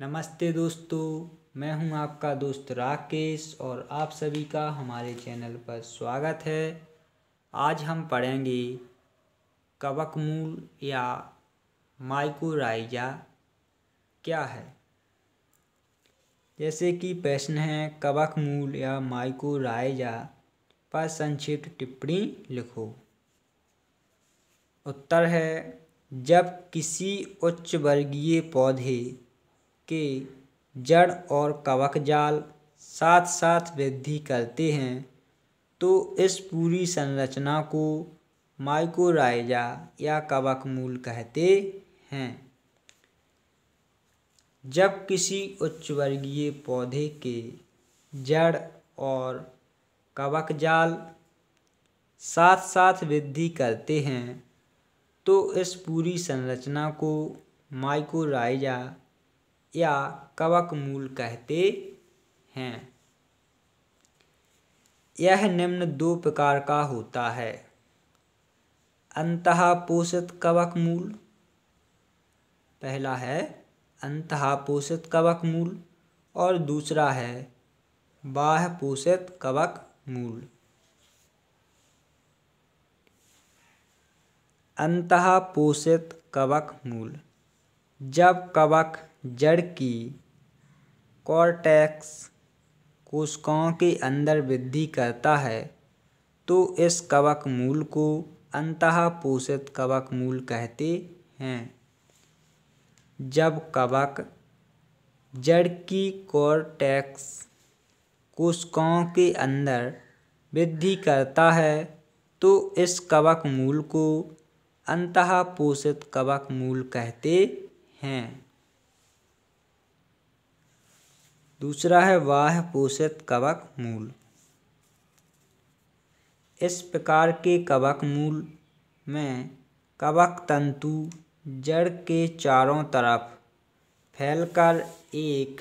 नमस्ते दोस्तों मैं हूं आपका दोस्त राकेश और आप सभी का हमारे चैनल पर स्वागत है आज हम पढ़ेंगे कवक मूल या माइकोराइजा क्या है जैसे कि प्रश्न है कवक मूल या माइकोराइजा पर संक्षिप्त टिप्पणी लिखो उत्तर है जब किसी उच्च वर्गीय पौधे के जड़ और कवक जाल साथ साथ वृद्धि करते हैं तो इस पूरी संरचना को माइकोराइजा या कवक मूल कहते हैं जब किसी उच्च वर्गीय पौधे के जड़ और कवक जाल साथ साथ वृद्धि करते हैं तो इस पूरी संरचना को माइकोराइजा या कवक मूल कहते हैं यह निम्न दो प्रकार का होता है पोषित कवक मूल पहला है अंतःपोषित कवक मूल और दूसरा है बाह पोषित कवक मूल अंत पोषित कवक मूल जब कवक जड़ की कॉर्टेक्स कोशिकाओं के अंदर वृद्धि करता है तो इस कवक मूल को अंतः पोषित कवक मूल कहते हैं जब कवक जड़ की कॉर्टेक्स कोशिकाओं के अंदर वृद्धि करता है तो इस कवक मूल को अंतः पोषित कवक मूल कहते हैं दूसरा है वाह पोषित कवक मूल इस प्रकार के कवक मूल में कवक तंतु जड़ के चारों तरफ फैलकर एक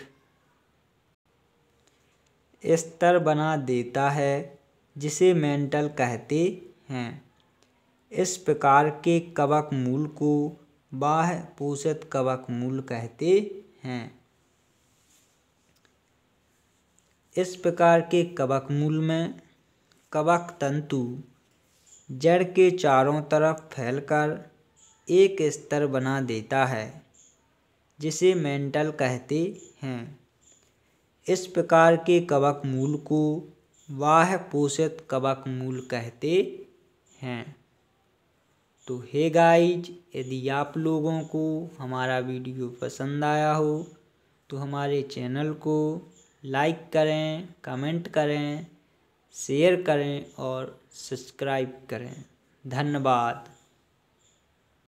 स्तर बना देता है जिसे मेंटल कहते हैं इस प्रकार के कवक मूल को बाह्य पोषित कवक मूल कहते हैं इस प्रकार के कवक मूल में कवक तंतु जड़ के चारों तरफ फैलकर एक स्तर बना देता है जिसे मेंटल कहते हैं इस प्रकार के कवक मूल को वाह पोषित कवक मूल कहते हैं तो हे गाइज यदि आप लोगों को हमारा वीडियो पसंद आया हो तो हमारे चैनल को लाइक करें कमेंट करें शेयर करें और सब्सक्राइब करें धन्यवाद